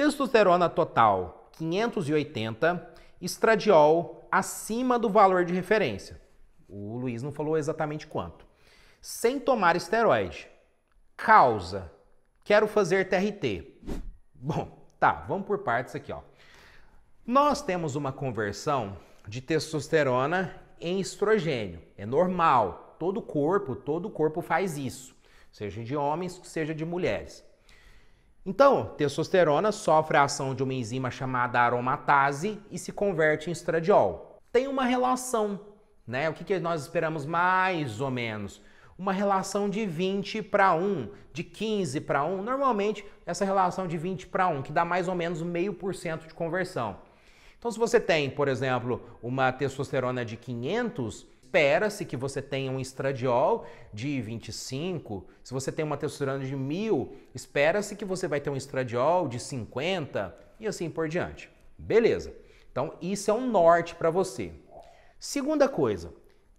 Testosterona total 580, estradiol acima do valor de referência. O Luiz não falou exatamente quanto. Sem tomar esteroide. Causa. Quero fazer TRT. Bom, tá, vamos por partes aqui, ó. Nós temos uma conversão de testosterona em estrogênio. É normal. Todo corpo, todo corpo faz isso, seja de homens, seja de mulheres. Então, testosterona sofre a ação de uma enzima chamada aromatase e se converte em estradiol. Tem uma relação, né? O que, que nós esperamos mais ou menos? Uma relação de 20 para 1, de 15 para 1. Normalmente, essa relação de 20 para 1, que dá mais ou menos meio por cento de conversão. Então, se você tem, por exemplo, uma testosterona de 500, espera-se que você tenha um estradiol de 25. Se você tem uma testosterona de 1000, espera-se que você vai ter um estradiol de 50 e assim por diante. Beleza. Então, isso é um norte para você. Segunda coisa,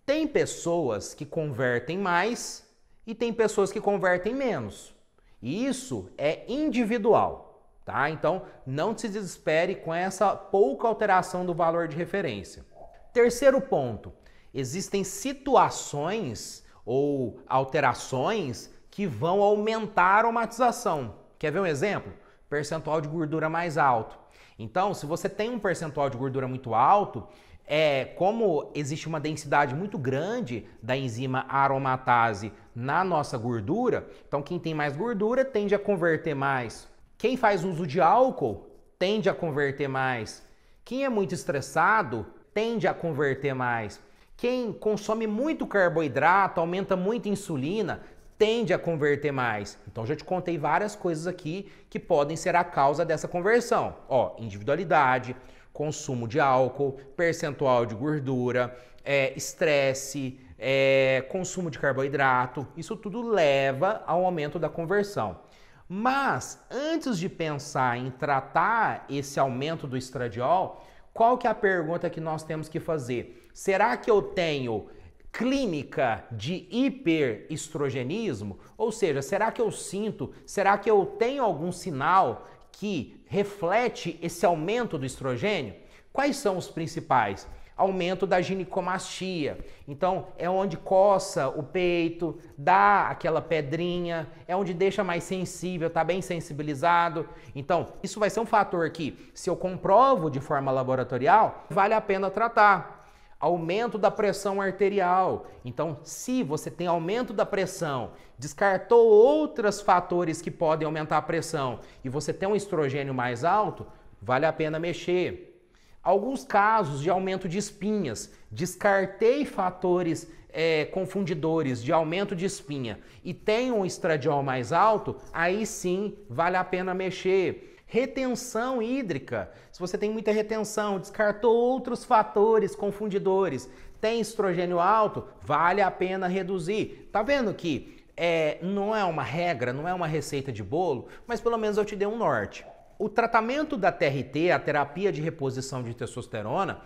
tem pessoas que convertem mais e tem pessoas que convertem menos. E isso é individual, tá? Então, não se desespere com essa pouca alteração do valor de referência. Terceiro ponto, existem situações ou alterações que vão aumentar a aromatização. Quer ver um exemplo? Percentual de gordura mais alto. Então, se você tem um percentual de gordura muito alto, é, como existe uma densidade muito grande da enzima aromatase na nossa gordura, então quem tem mais gordura tende a converter mais. Quem faz uso de álcool tende a converter mais. Quem é muito estressado tende a converter mais. Quem consome muito carboidrato, aumenta muito insulina, tende a converter mais. Então já te contei várias coisas aqui que podem ser a causa dessa conversão. Ó, individualidade, consumo de álcool, percentual de gordura, é, estresse, é, consumo de carboidrato. Isso tudo leva ao aumento da conversão. Mas antes de pensar em tratar esse aumento do estradiol, qual que é a pergunta que nós temos que fazer? Será que eu tenho clínica de hiperestrogenismo? Ou seja, será que eu sinto, será que eu tenho algum sinal que reflete esse aumento do estrogênio? Quais são os principais? aumento da ginecomastia. Então, é onde coça o peito, dá aquela pedrinha, é onde deixa mais sensível, tá bem sensibilizado. Então, isso vai ser um fator que, se eu comprovo de forma laboratorial, vale a pena tratar. Aumento da pressão arterial. Então, se você tem aumento da pressão, descartou outros fatores que podem aumentar a pressão e você tem um estrogênio mais alto, vale a pena mexer. Alguns casos de aumento de espinhas, descartei fatores é, confundidores de aumento de espinha e tem um estradiol mais alto, aí sim vale a pena mexer. Retenção hídrica, se você tem muita retenção, descartou outros fatores confundidores, tem estrogênio alto, vale a pena reduzir. Tá vendo que é, não é uma regra, não é uma receita de bolo, mas pelo menos eu te dei um norte o tratamento da TRT, a terapia de reposição de testosterona,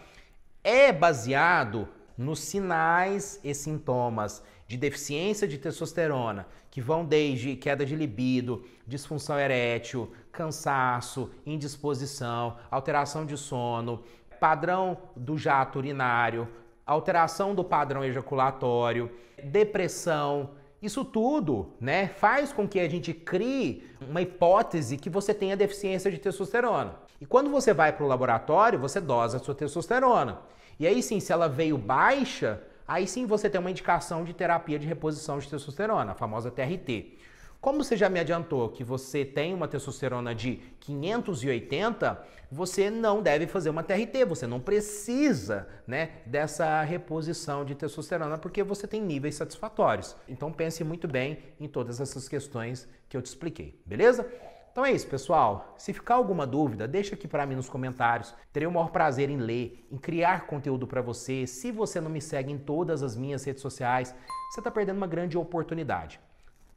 é baseado nos sinais e sintomas de deficiência de testosterona, que vão desde queda de libido, disfunção erétil, cansaço, indisposição, alteração de sono, padrão do jato urinário, alteração do padrão ejaculatório, depressão, isso tudo, né, faz com que a gente crie uma hipótese que você tenha deficiência de testosterona. E quando você vai para o laboratório, você dosa a sua testosterona. E aí sim, se ela veio baixa, aí sim você tem uma indicação de terapia de reposição de testosterona, a famosa TRT. Como você já me adiantou que você tem uma testosterona de 580, você não deve fazer uma TRT, você não precisa né, dessa reposição de testosterona porque você tem níveis satisfatórios. Então pense muito bem em todas essas questões que eu te expliquei, beleza? Então é isso, pessoal. Se ficar alguma dúvida, deixa aqui para mim nos comentários. Terei o maior prazer em ler, em criar conteúdo para você. Se você não me segue em todas as minhas redes sociais, você está perdendo uma grande oportunidade.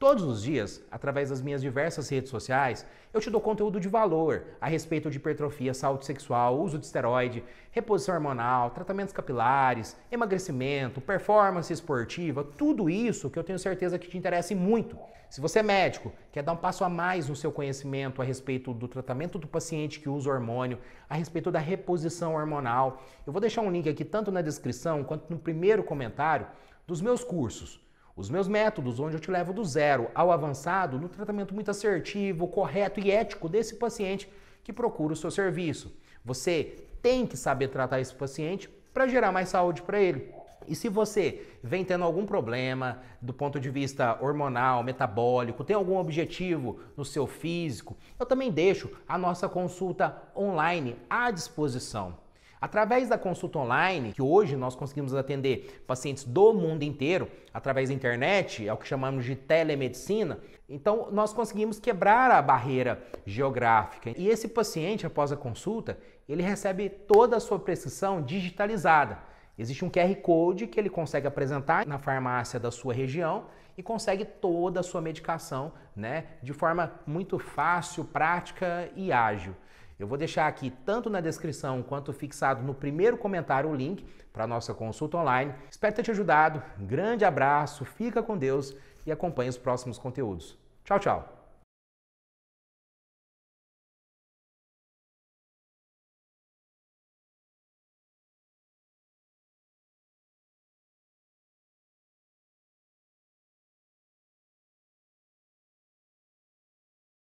Todos os dias, através das minhas diversas redes sociais, eu te dou conteúdo de valor a respeito de hipertrofia, saúde sexual, uso de esteroide, reposição hormonal, tratamentos capilares, emagrecimento, performance esportiva, tudo isso que eu tenho certeza que te interessa muito. Se você é médico, quer dar um passo a mais no seu conhecimento a respeito do tratamento do paciente que usa hormônio, a respeito da reposição hormonal, eu vou deixar um link aqui tanto na descrição quanto no primeiro comentário dos meus cursos os meus métodos, onde eu te levo do zero ao avançado, no tratamento muito assertivo, correto e ético desse paciente que procura o seu serviço. Você tem que saber tratar esse paciente para gerar mais saúde para ele. E se você vem tendo algum problema do ponto de vista hormonal, metabólico, tem algum objetivo no seu físico, eu também deixo a nossa consulta online à disposição. Através da consulta online, que hoje nós conseguimos atender pacientes do mundo inteiro, através da internet, é o que chamamos de telemedicina, então nós conseguimos quebrar a barreira geográfica. E esse paciente, após a consulta, ele recebe toda a sua prescrição digitalizada. Existe um QR Code que ele consegue apresentar na farmácia da sua região e consegue toda a sua medicação né, de forma muito fácil, prática e ágil. Eu vou deixar aqui tanto na descrição quanto fixado no primeiro comentário o link para nossa consulta online. Espero ter te ajudado. Grande abraço, fica com Deus e acompanhe os próximos conteúdos. Tchau, tchau.